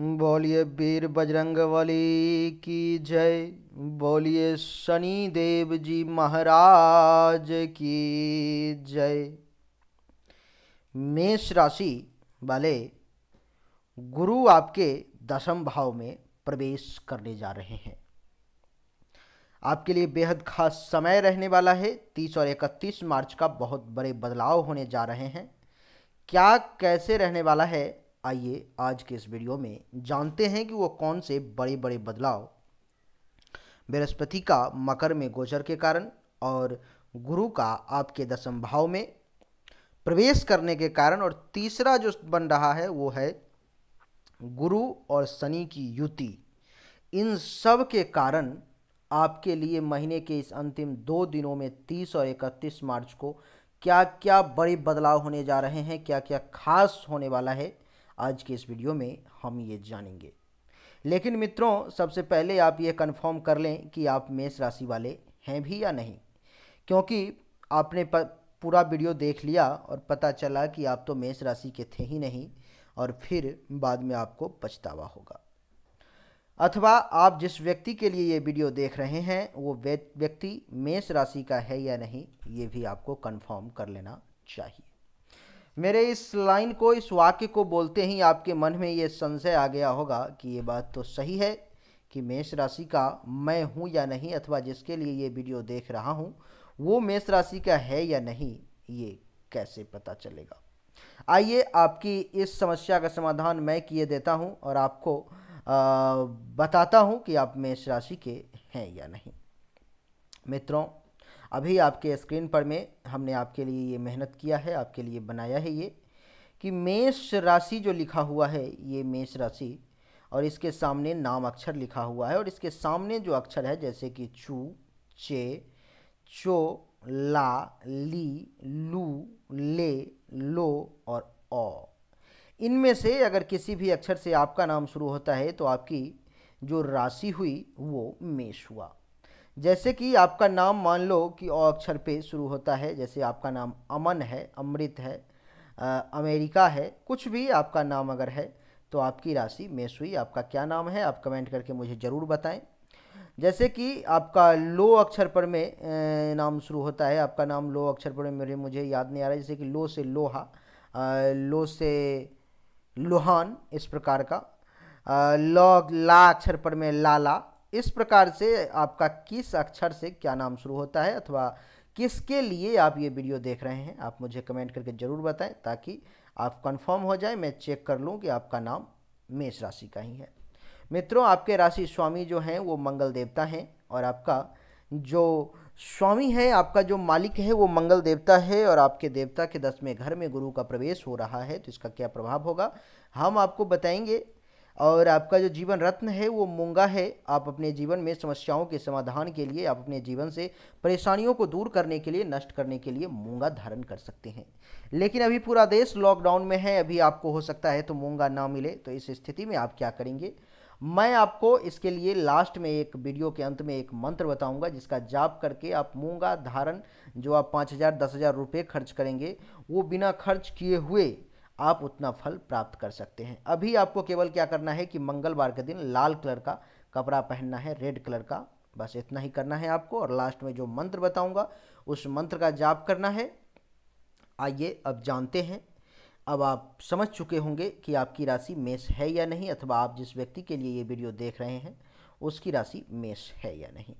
बोलिए वीर बजरंग बली की जय बोलिए शनि देव जी महाराज की जय मेष राशि वाले गुरु आपके दशम भाव में प्रवेश करने जा रहे हैं आपके लिए बेहद खास समय रहने वाला है तीस और इकतीस मार्च का बहुत बड़े बदलाव होने जा रहे हैं क्या कैसे रहने वाला है आइए आज के इस वीडियो में जानते हैं कि वो कौन से बड़े बड़े बदलाव बृहस्पति का मकर में गोचर के कारण और गुरु का आपके दशम भाव में प्रवेश करने के कारण और तीसरा जो बन रहा है वो है गुरु और शनि की युति इन सब के कारण आपके लिए महीने के इस अंतिम दो दिनों में 30 और 31 मार्च को क्या क्या बड़े बदलाव होने जा रहे हैं क्या क्या खास होने वाला है आज के इस वीडियो में हम ये जानेंगे लेकिन मित्रों सबसे पहले आप ये कन्फर्म कर लें कि आप मेष राशि वाले हैं भी या नहीं क्योंकि आपने पूरा वीडियो देख लिया और पता चला कि आप तो मेष राशि के थे ही नहीं और फिर बाद में आपको पछतावा होगा अथवा आप जिस व्यक्ति के लिए ये वीडियो देख रहे हैं वो व्यक्ति मेष राशि का है या नहीं ये भी आपको कन्फर्म कर लेना चाहिए मेरे इस लाइन को इस वाक्य को बोलते ही आपके मन में ये संशय आ गया होगा कि ये बात तो सही है कि मेष राशि का मैं हूँ या नहीं अथवा जिसके लिए ये वीडियो देख रहा हूँ वो मेष राशि का है या नहीं ये कैसे पता चलेगा आइए आपकी इस समस्या का समाधान मैं किए देता हूँ और आपको आ, बताता हूँ कि आप मेष राशि के हैं या नहीं मित्रों अभी आपके स्क्रीन पर में हमने आपके लिए ये मेहनत किया है आपके लिए बनाया है ये कि मेष राशि जो लिखा हुआ है ये मेष राशि और इसके सामने नाम अक्षर लिखा हुआ है और इसके सामने जो अक्षर है जैसे कि चू चे चो ला ली लू ले लो और ओ इनमें से अगर किसी भी अक्षर से आपका नाम शुरू होता है तो आपकी जो राशि हुई वो मेष हुआ जैसे कि आपका नाम मान लो कि ओ अक्षर पे शुरू होता है जैसे आपका नाम अमन है अमृत है आ, अमेरिका है कुछ भी आपका नाम अगर है तो आपकी राशि मेष हुई आपका क्या नाम है आप कमेंट करके मुझे ज़रूर बताएं जैसे कि आपका लो अक्षर पर में नाम शुरू होता है आपका नाम लो अक्षर पर मेरे मुझे याद नहीं आ रहा जैसे कि लो से लोहा लो से लोहान इस प्रकार का ल ला अक्षर पर में लाला इस प्रकार से आपका किस अक्षर से क्या नाम शुरू होता है अथवा किसके लिए आप ये वीडियो देख रहे हैं आप मुझे कमेंट करके ज़रूर बताएं ताकि आप कंफर्म हो जाए मैं चेक कर लूँ कि आपका नाम मेष राशि का ही है मित्रों आपके राशि स्वामी जो हैं वो मंगल देवता हैं और आपका जो स्वामी है आपका जो मालिक है वो मंगल देवता है और आपके देवता के दसवें घर में गुरु का प्रवेश हो रहा है तो इसका क्या प्रभाव होगा हम आपको बताएंगे और आपका जो जीवन रत्न है वो मूंगा है आप अपने जीवन में समस्याओं के समाधान के लिए आप अपने जीवन से परेशानियों को दूर करने के लिए नष्ट करने के लिए मूंगा धारण कर सकते हैं लेकिन अभी पूरा देश लॉकडाउन में है अभी आपको हो सकता है तो मूंगा ना मिले तो इस स्थिति में आप क्या करेंगे मैं आपको इसके लिए लास्ट में एक वीडियो के अंत में एक मंत्र बताऊंगा जिसका जाप करके आप मूंगा धारण जो आप पाँच हज़ार दस हज़ार रुपये खर्च करेंगे वो बिना खर्च किए हुए आप उतना फल प्राप्त कर सकते हैं अभी आपको केवल क्या करना है कि मंगलवार के दिन लाल कलर का कपड़ा पहनना है रेड कलर का बस इतना ही करना है आपको और लास्ट में जो मंत्र बताऊंगा उस मंत्र का जाप करना है आइए अब जानते हैं अब आप समझ चुके होंगे कि आपकी राशि मेष है या नहीं अथवा आप जिस व्यक्ति के लिए ये वीडियो देख रहे हैं उसकी राशि मेष है या नहीं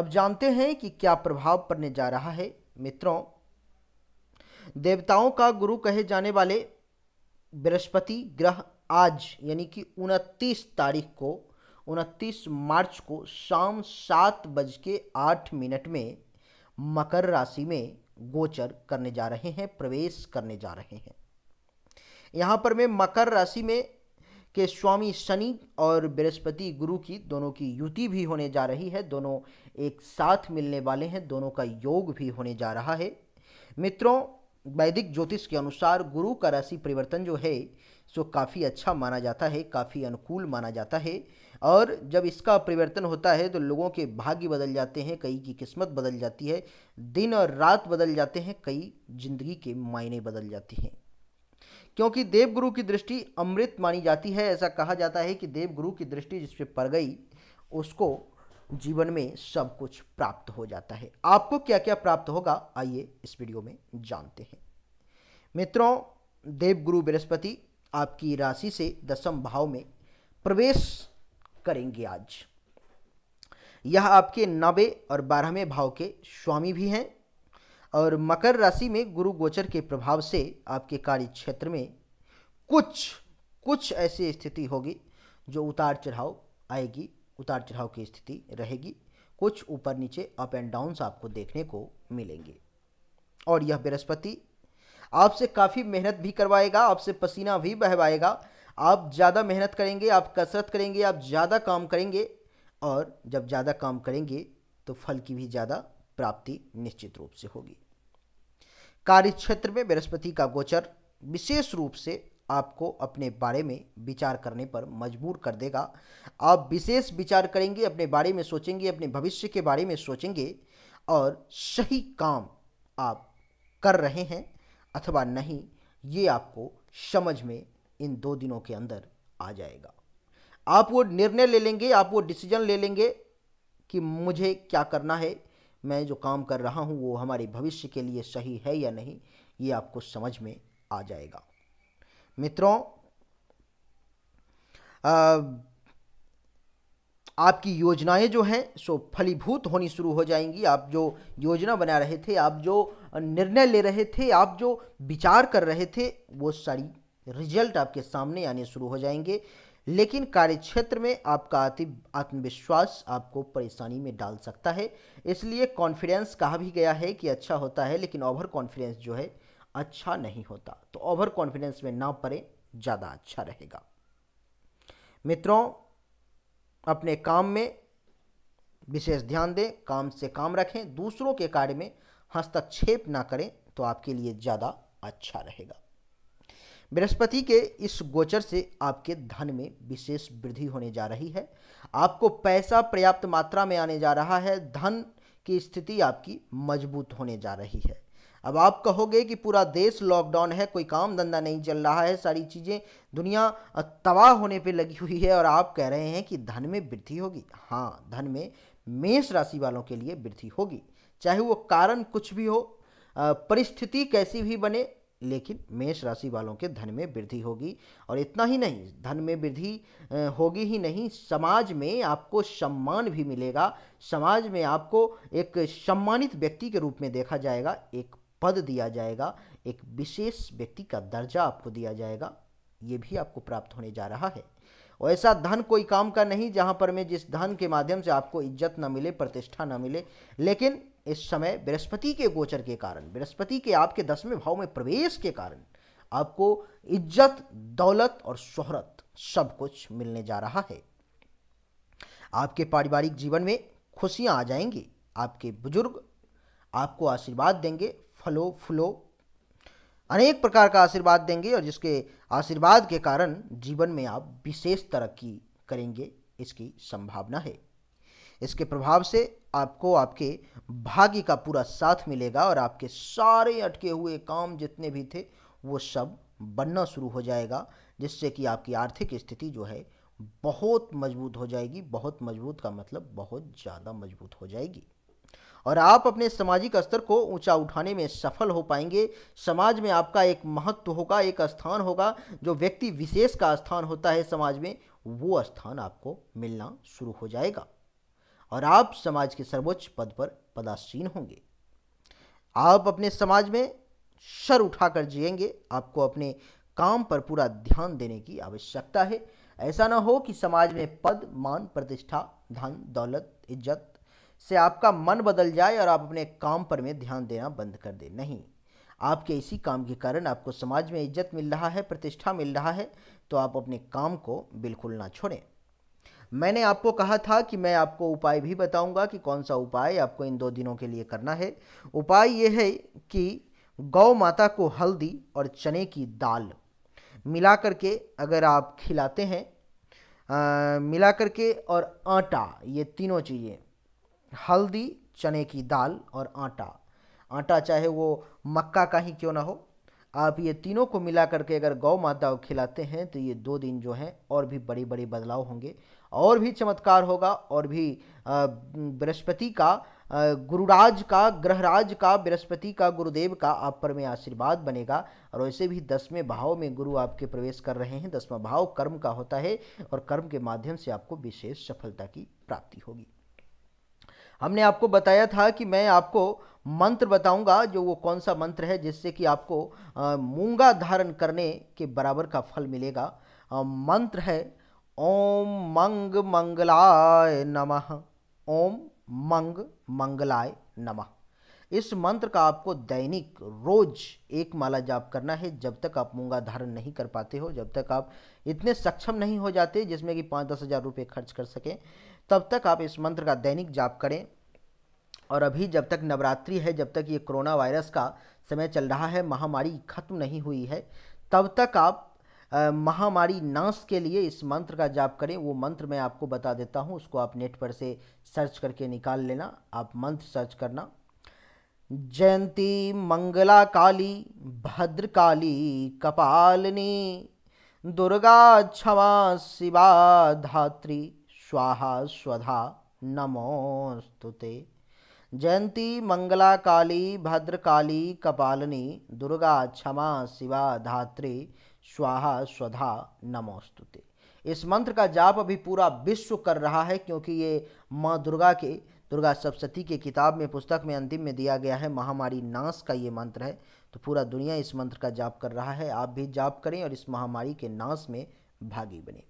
अब जानते हैं कि क्या प्रभाव पड़ने जा रहा है मित्रों देवताओं का गुरु कहे जाने वाले बृहस्पति ग्रह आज यानी कि उनतीस तारीख को उनतीस मार्च को शाम सात बज के आठ मिनट में मकर राशि में गोचर करने जा रहे हैं प्रवेश करने जा रहे हैं यहाँ पर मैं मकर राशि में के स्वामी शनि और बृहस्पति गुरु की दोनों की युति भी होने जा रही है दोनों एक साथ मिलने वाले हैं दोनों का योग भी होने जा रहा है मित्रों वैदिक ज्योतिष के अनुसार गुरु का राशि परिवर्तन जो है सो काफ़ी अच्छा माना जाता है काफ़ी अनुकूल माना जाता है और जब इसका परिवर्तन होता है तो लोगों के भाग्य बदल जाते हैं कई की किस्मत बदल जाती है दिन और रात बदल जाते हैं कई जिंदगी के मायने बदल जाते हैं क्योंकि देवगुरु की दृष्टि अमृत मानी जाती है ऐसा कहा जाता है कि देवगुरु की दृष्टि जिस पर पड़ गई उसको जीवन में सब कुछ प्राप्त हो जाता है आपको क्या क्या प्राप्त होगा आइए इस वीडियो में जानते हैं मित्रों देवगुरु बृहस्पति आपकी राशि से दसम भाव में प्रवेश करेंगे आज यह आपके नवे और बारहवें भाव के स्वामी भी हैं और मकर राशि में गुरु गोचर के प्रभाव से आपके कार्य क्षेत्र में कुछ कुछ ऐसी स्थिति होगी जो उतार चढ़ाव आएगी उतार चढ़ाव की स्थिति रहेगी कुछ ऊपर नीचे अप एंड डाउन्स आपको देखने को मिलेंगे और यह बृहस्पति आपसे काफ़ी मेहनत भी करवाएगा आपसे पसीना भी बहवाएगा आप ज़्यादा मेहनत करेंगे आप कसरत करेंगे आप ज़्यादा काम करेंगे और जब ज़्यादा काम करेंगे तो फल की भी ज़्यादा प्राप्ति निश्चित रूप से होगी कार्य क्षेत्र में बृहस्पति का गोचर विशेष रूप से आपको अपने बारे में विचार करने पर मजबूर कर देगा आप विशेष विचार करेंगे अपने बारे में सोचेंगे अपने भविष्य के बारे में सोचेंगे और सही काम आप कर रहे हैं अथवा नहीं ये आपको समझ में इन दो दिनों के अंदर आ जाएगा आप वो निर्णय ले लेंगे आप वो डिसीजन ले लेंगे कि मुझे क्या करना है मैं जो काम कर रहा हूँ वो हमारे भविष्य के लिए सही है या नहीं ये आपको समझ में आ जाएगा मित्रों आपकी योजनाएं जो हैं सो फलीभूत होनी शुरू हो जाएंगी आप जो योजना बना रहे थे आप जो निर्णय ले रहे थे आप जो विचार कर रहे थे वो सारी रिजल्ट आपके सामने आने शुरू हो जाएंगे लेकिन कार्य क्षेत्र में आपका अति आत्मविश्वास आपको परेशानी में डाल सकता है इसलिए कॉन्फिडेंस कहा भी गया है कि अच्छा होता है लेकिन ओवर कॉन्फिडेंस जो है अच्छा नहीं होता तो ओवर कॉन्फिडेंस में ना पड़े ज़्यादा अच्छा रहेगा मित्रों अपने काम में विशेष ध्यान दें काम से काम रखें दूसरों के कार्य में हस्तक्षेप ना करें तो आपके लिए ज़्यादा अच्छा रहेगा बृहस्पति के इस गोचर से आपके धन में विशेष वृद्धि होने जा रही है आपको पैसा पर्याप्त मात्रा में आने जा रहा है धन की स्थिति आपकी मजबूत होने जा रही है अब आप कहोगे कि पूरा देश लॉकडाउन है कोई काम धंधा नहीं चल रहा है सारी चीज़ें दुनिया तबाह होने पे लगी हुई है और आप कह रहे हैं कि धन में वृद्धि होगी हाँ धन में मेष राशि वालों के लिए वृद्धि होगी चाहे वो कारण कुछ भी हो परिस्थिति कैसी भी बने लेकिन मेष राशि वालों के धन में वृद्धि होगी और इतना ही नहीं धन में वृद्धि होगी ही नहीं समाज में आपको सम्मान भी मिलेगा समाज में आपको एक सम्मानित व्यक्ति के रूप में देखा जाएगा एक पद दिया जाएगा एक विशेष व्यक्ति का दर्जा आपको दिया जाएगा ये भी आपको प्राप्त होने जा रहा है और ऐसा धन कोई काम का नहीं जहां पर मैं जिस धन के माध्यम से आपको इज्जत न मिले प्रतिष्ठा न मिले लेकिन इस समय बृहस्पति के गोचर के कारण बृहस्पति के आपके दसवें भाव में प्रवेश के कारण आपको इज्जत दौलत और शोहरत सब कुछ मिलने जा रहा है आपके पारिवारिक जीवन में खुशियां आ जाएंगी आपके बुजुर्ग आपको आशीर्वाद देंगे फलो फूलो अनेक प्रकार का आशीर्वाद देंगे और जिसके आशीर्वाद के कारण जीवन में आप विशेष तरक्की करेंगे इसकी संभावना है इसके प्रभाव से आपको आपके भाग्य का पूरा साथ मिलेगा और आपके सारे अटके हुए काम जितने भी थे वो सब बनना शुरू हो जाएगा जिससे कि आपकी आर्थिक स्थिति जो है बहुत मजबूत हो जाएगी बहुत मजबूत का मतलब बहुत ज़्यादा मजबूत हो जाएगी और आप अपने सामाजिक स्तर को ऊंचा उठाने में सफल हो पाएंगे समाज में आपका एक महत्व होगा एक स्थान होगा जो व्यक्ति विशेष का स्थान होता है समाज में वो स्थान आपको मिलना शुरू हो जाएगा और आप समाज के सर्वोच्च पद पर पदासीन होंगे आप अपने समाज में सर उठाकर जिएंगे आपको अपने काम पर पूरा ध्यान देने की आवश्यकता है ऐसा ना हो कि समाज में पद मान प्रतिष्ठा धन दौलत इज्जत से आपका मन बदल जाए और आप अपने काम पर में ध्यान देना बंद कर दें नहीं आपके इसी काम के कारण आपको समाज में इज्जत मिल रहा है प्रतिष्ठा मिल रहा है तो आप अपने काम को बिल्कुल ना छोड़ें मैंने आपको कहा था कि मैं आपको उपाय भी बताऊंगा कि कौन सा उपाय आपको इन दो दिनों के लिए करना है उपाय ये है कि गौ माता को हल्दी और चने की दाल मिला करके अगर आप खिलाते हैं आ, मिला करके और आटा ये तीनों चीज़ें हल्दी चने की दाल और आटा आटा चाहे वो मक्का का ही क्यों ना हो आप ये तीनों को मिला करके अगर गौ माता को खिलाते हैं तो ये दो दिन जो हैं और भी बड़े बड़े बदलाव होंगे और भी चमत्कार होगा और भी बृहस्पति का गुरुराज का ग्रहराज का बृहस्पति का गुरुदेव का आप पर में आशीर्वाद बनेगा और वैसे भी दसवें भाव में गुरु आपके प्रवेश कर रहे हैं दसवां भाव कर्म का होता है और कर्म के माध्यम से आपको विशेष सफलता की प्राप्ति होगी हमने आपको बताया था कि मैं आपको मंत्र बताऊंगा जो वो कौन सा मंत्र है जिससे कि आपको मूंगा धारण करने के बराबर का फल मिलेगा मंत्र है ओम मंग मंगलाय नमः ओम मंग मंगलाय नमः इस मंत्र का आपको दैनिक रोज एक माला जाप करना है जब तक आप मूंगा धारण नहीं कर पाते हो जब तक आप इतने सक्षम नहीं हो जाते जिसमें कि पाँच दस हज़ार रुपये खर्च कर सकें तब तक आप इस मंत्र का दैनिक जाप करें और अभी जब तक नवरात्रि है जब तक ये कोरोना वायरस का समय चल रहा है महामारी खत्म नहीं हुई है तब तक आप महामारी नाश के लिए इस मंत्र का जाप करें वो मंत्र मैं आपको बता देता हूँ उसको आप नेट पर से सर्च करके निकाल लेना आप मंत्र सर्च करना जयंती मंगला काली भद्र काली कपालिनी दुर्गा क्षमा शिवा धात्री स्वाहा स्वधा नमोस्तुते जयंती मंगला काली भद्रकाली कपालिनी दुर्गा क्षमा शिवा धात्री स्वाहा स्वधा नमोस्तुते इस मंत्र का जाप अभी पूरा विश्व कर रहा है क्योंकि ये माँ दुर्गा के दुर्गा सप्तती के किताब में पुस्तक में अंतिम में दिया गया है महामारी नाश का ये मंत्र है तो पूरा दुनिया इस मंत्र का जाप कर रहा है आप भी जाप करें और इस महामारी के नाश में भागी बने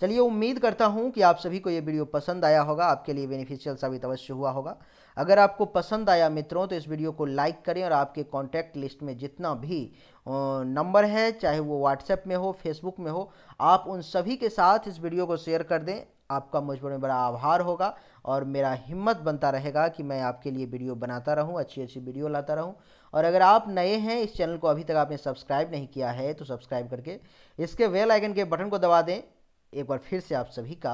चलिए उम्मीद करता हूँ कि आप सभी को ये वीडियो पसंद आया होगा आपके लिए बेनिफिशियल साबित अवश्य हुआ होगा अगर आपको पसंद आया मित्रों तो इस वीडियो को लाइक करें और आपके कॉन्टैक्ट लिस्ट में जितना भी नंबर है चाहे वो व्हाट्सएप में हो फेसबुक में हो आप उन सभी के साथ इस वीडियो को शेयर कर दें आपका मुझ पर बड़ा आभार होगा और मेरा हिम्मत बनता रहेगा कि मैं आपके लिए वीडियो बनाता रहूं अच्छी अच्छी वीडियो लाता रहूं और अगर आप नए हैं इस चैनल को अभी तक आपने सब्सक्राइब नहीं किया है तो सब्सक्राइब करके इसके वेल आइकन के बटन को दबा दें एक बार फिर से आप सभी का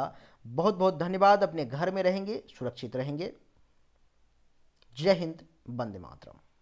बहुत बहुत धन्यवाद अपने घर में रहेंगे सुरक्षित रहेंगे जय हिंद वंदे मातरम